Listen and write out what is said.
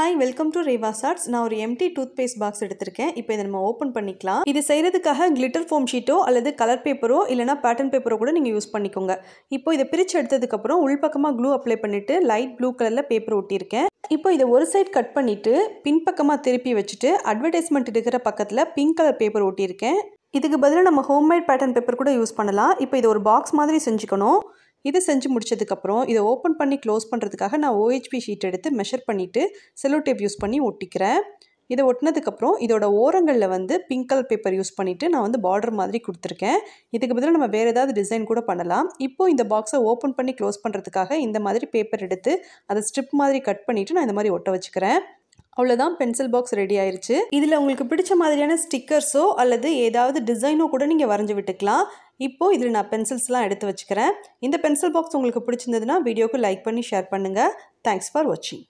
hi welcome to Reva's arts நான் ஒரு empty tooth paste box எடுத்திருக்கேன் இப்போ இதை நம்ம ஓப்பன் பண்ணிக்கலாம் இது செய்கிறதுக்காக கிளிட்டர் ஃபோம் ஷீட்டோ அல்லது கலர் பேப்பரோ இல்லைனா பேட்டர்ன் பேப்பரோ கூட நீங்கள் யூஸ் பண்ணிக்கோங்க இப்போ இதை பிரித்து எடுத்ததுக்கப்புறம் உள்பக்கமாக க்ளூ அப்ளை பண்ணிவிட்டு லைட் ப்ளூ கலரில் பேப்பர் ஒட்டியிருக்கேன் இப்போ இதை ஒரு சைட் கட் பண்ணிவிட்டு பின்பக்கமாக திருப்பி வச்சுட்டு அட்வர்டைஸ்மெண்ட் எடுக்கிற பக்கத்தில் பிங்க் கலர் பேப்பர் ஒட்டியிருக்கேன் இதுக்கு பதிலாக நம்ம ஹோம்மேட் பேட்டர்ன் பேப்பர் கூட யூஸ் பண்ணலாம் இப்போ இதை ஒரு பாக்ஸ் மாதிரி செஞ்சுக்கணும் இது செஞ்சு முடித்ததுக்கப்புறம் இதை ஓப்பன் பண்ணி க்ளோஸ் பண்ணுறதுக்காக நான் ஓஹெச்பி ஷீட் எடுத்து மெஷர் பண்ணிவிட்டு செல்லோ டேப் யூஸ் பண்ணி ஒட்டிக்கிறேன் இதை ஒட்டினதுக்கப்புறம் இதோட ஓரங்களில் வந்து பிங்க் கலர் பேப்பர் யூஸ் பண்ணிவிட்டு நான் வந்து பார்டர் மாதிரி கொடுத்துருக்கேன் இதுக்கு பதிலாக நம்ம வேறு ஏதாவது டிசைன் கூட பண்ணலாம் இப்போது இந்த பாக்ஸை ஓப்பன் பண்ணி க்ளோஸ் பண்ணுறதுக்காக இந்த மாதிரி பேப்பர் எடுத்து அதை ஸ்ட்ரிப் மாதிரி கட் பண்ணிவிட்டு நான் இந்த மாதிரி ஒட்ட வச்சுக்கிறேன் அவ்வளோதான் பென்சில் பாக்ஸ் ரெடி ஆயிருச்சு இதில் உங்களுக்கு பிடிச்ச மாதிரியான ஸ்டிக்கர்ஸோ அல்லது ஏதாவது டிசைனோ கூட நீங்கள் வரைஞ்சி விட்டுக்கலாம் இப்போது இதில் நான் பென்சில்ஸ்லாம் எடுத்து வச்சுக்கிறேன் இந்த பென்சில் பாக்ஸ் உங்களுக்கு பிடிச்சிருந்ததுன்னா வீடியோக்கு லைக் பண்ணி ஷேர் பண்ணுங்கள் தேங்க்ஸ் ஃபார் வாட்சிங்